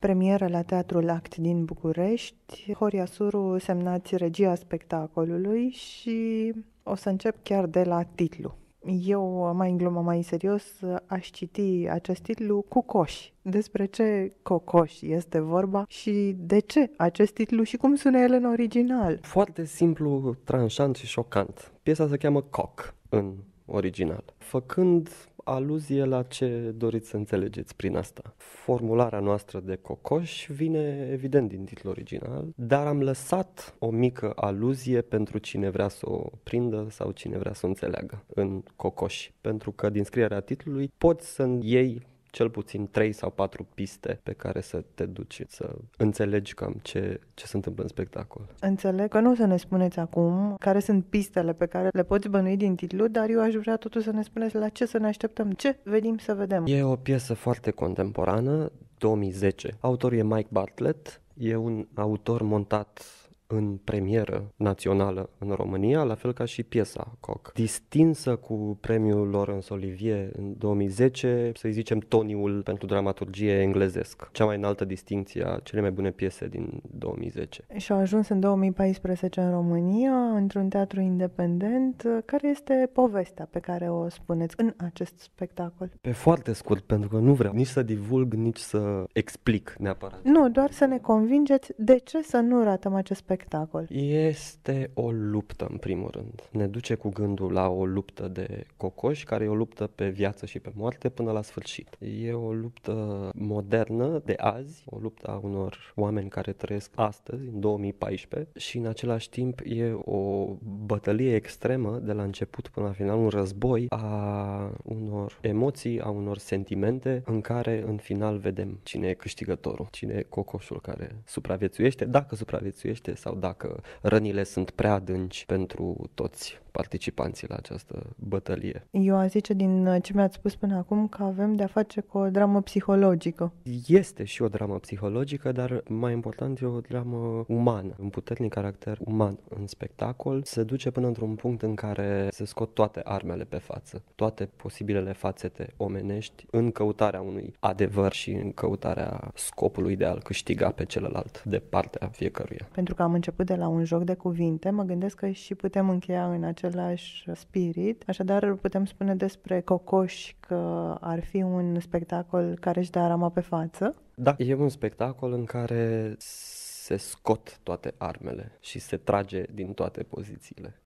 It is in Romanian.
Premieră la Teatrul Act din București, Horia Suru semnați regia spectacolului și o să încep chiar de la titlu. Eu, mai în glumă, mai în serios, aș citi acest titlu cu coși. Despre ce cocoș este vorba și de ce acest titlu și cum sună el în original? Foarte simplu, tranșant și șocant. Piesa se cheamă Coc în original. Făcând aluzie la ce doriți să înțelegeți prin asta. Formularea noastră de cocoș vine evident din titlul original, dar am lăsat o mică aluzie pentru cine vrea să o prindă sau cine vrea să o înțeleagă în cocoș, pentru că din scrierea titlului poți să iei cel puțin 3 sau 4 piste pe care să te duci să înțelegi cam ce, ce se întâmplă în spectacol. Înțeleg că nu o să ne spuneți acum care sunt pistele pe care le poți bănui din titlu, dar eu aș vrea totuși să ne spuneți la ce să ne așteptăm, ce vedem să vedem. E o piesă foarte contemporană, 2010. Autorul e Mike Bartlett, e un autor montat în premieră națională în România, la fel ca și piesa Coc. Distinsă cu premiul Laurence Olivier în 2010, să zicem toniul pentru dramaturgie englezesc. Cea mai înaltă distinție a cele mai bune piese din 2010. Și a ajuns în 2014 în România, într-un teatru independent. Care este povestea pe care o spuneți în acest spectacol? Pe foarte scurt, pentru că nu vreau nici să divulg, nici să explic neapărat. Nu, doar să ne convingeți de ce să nu ratăm acest spectacol spectacol? Este o luptă, în primul rând. Ne duce cu gândul la o luptă de cocoși, care e o luptă pe viață și pe moarte până la sfârșit. E o luptă modernă de azi, o luptă a unor oameni care trăiesc astăzi, în 2014, și în același timp e o bătălie extremă de la început până la final, un război a unor emoții, a unor sentimente, în care în final vedem cine e câștigătorul, cine e cocoșul care supraviețuiește, dacă supraviețuiește sau sau dacă rănile sunt prea adânci pentru toți participanții la această bătălie. Eu a zice din uh, ce mi-ați spus până acum că avem de-a face cu o dramă psihologică. Este și o dramă psihologică, dar mai important e o dramă umană, un puternic caracter uman în spectacol. Se duce până într-un punct în care se scot toate armele pe față, toate posibilele fațete omenești în căutarea unui adevăr și în căutarea scopului de a-l câștiga pe celălalt de partea fiecăruia. Pentru că am început de la un joc de cuvinte, mă gândesc că și putem încheia în același spirit. Așadar, putem spune despre Cocoș că ar fi un spectacol care își dă arama pe față. Da, e un spectacol în care se scot toate armele și se trage din toate pozițiile.